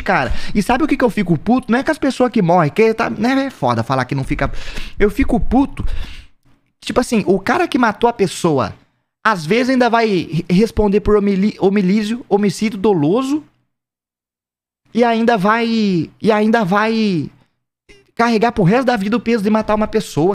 cara. E sabe o que, que eu fico puto? Não é com as pessoas que morrem, que tá, né, é foda falar que não fica. Eu fico puto. Tipo assim, o cara que matou a pessoa, às vezes ainda vai responder por homilício, homicídio doloso. E ainda vai. E ainda vai carregar pro resto da vida o peso de matar uma pessoa.